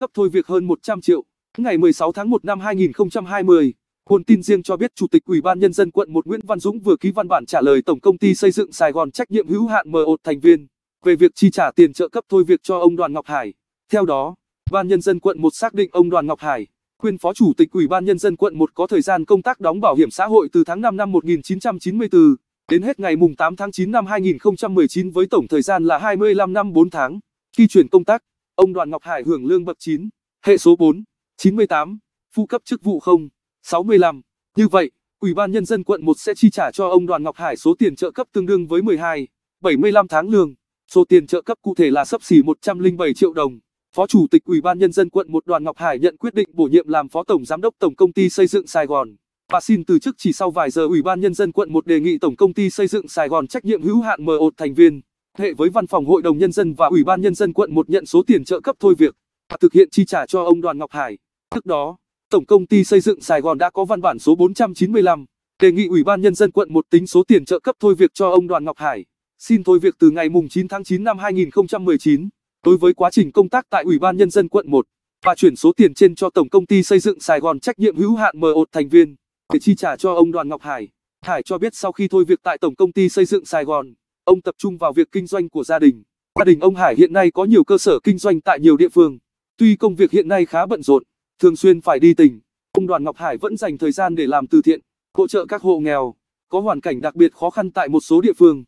cấp thôi việc hơn 100 triệu. Ngày 16 tháng 1 năm 2020, nguồn tin riêng cho biết Chủ tịch Ủy ban Nhân dân quận 1 Nguyễn Văn Dũng vừa ký văn bản trả lời Tổng công ty xây dựng Sài Gòn trách nhiệm hữu hạn M1 thành viên về việc chi trả tiền trợ cấp thôi việc cho ông Đoàn Ngọc Hải. Theo đó, Ban Nhân dân quận 1 xác định ông Đoàn Ngọc Hải, quyền Phó Chủ tịch Ủy ban Nhân dân quận 1 có thời gian công tác đóng bảo hiểm xã hội từ tháng 5 năm 1994 đến hết ngày 8 tháng 9 năm 2019 với tổng thời gian là 25 năm 4 tháng. Khi chuyển công tác, Ông Đoàn Ngọc Hải hưởng lương bậc 9, hệ số 4, 98, phụ cấp chức vụ không, 65. Như vậy, Ủy ban Nhân dân quận 1 sẽ chi trả cho ông Đoàn Ngọc Hải số tiền trợ cấp tương đương với 12, 75 tháng lương. Số tiền trợ cấp cụ thể là sấp xỉ 107 triệu đồng. Phó Chủ tịch Ủy ban Nhân dân quận 1 Đoàn Ngọc Hải nhận quyết định bổ nhiệm làm Phó Tổng Giám đốc Tổng Công ty Xây dựng Sài Gòn. Bà xin từ chức chỉ sau vài giờ Ủy ban Nhân dân quận 1 đề nghị Tổng Công ty Xây dựng Sài Gòn trách nhiệm hữu hạn mờ ột thành viên hệ với Văn phòng Hội đồng Nhân dân và Ủy ban Nhân dân quận một nhận số tiền trợ cấp thôi việc và thực hiện chi trả cho ông Đoàn Ngọc Hải. Trước đó, Tổng công ty xây dựng Sài Gòn đã có văn bản số 495 đề nghị Ủy ban Nhân dân quận một tính số tiền trợ cấp thôi việc cho ông Đoàn Ngọc Hải. Xin thôi việc từ ngày 9 tháng 9 năm 2019 đối với quá trình công tác tại Ủy ban Nhân dân quận 1 và chuyển số tiền trên cho Tổng công ty xây dựng Sài Gòn trách nhiệm hữu hạn m thành viên để chi trả cho ông Đoàn Ngọc Hải. Hải cho biết sau khi thôi việc tại Tổng công ty xây dựng Sài Gòn, ông tập trung vào việc kinh doanh của gia đình. Gia đình ông Hải hiện nay có nhiều cơ sở kinh doanh tại nhiều địa phương. Tuy công việc hiện nay khá bận rộn, thường xuyên phải đi tỉnh, ông Đoàn Ngọc Hải vẫn dành thời gian để làm từ thiện, hỗ trợ các hộ nghèo, có hoàn cảnh đặc biệt khó khăn tại một số địa phương.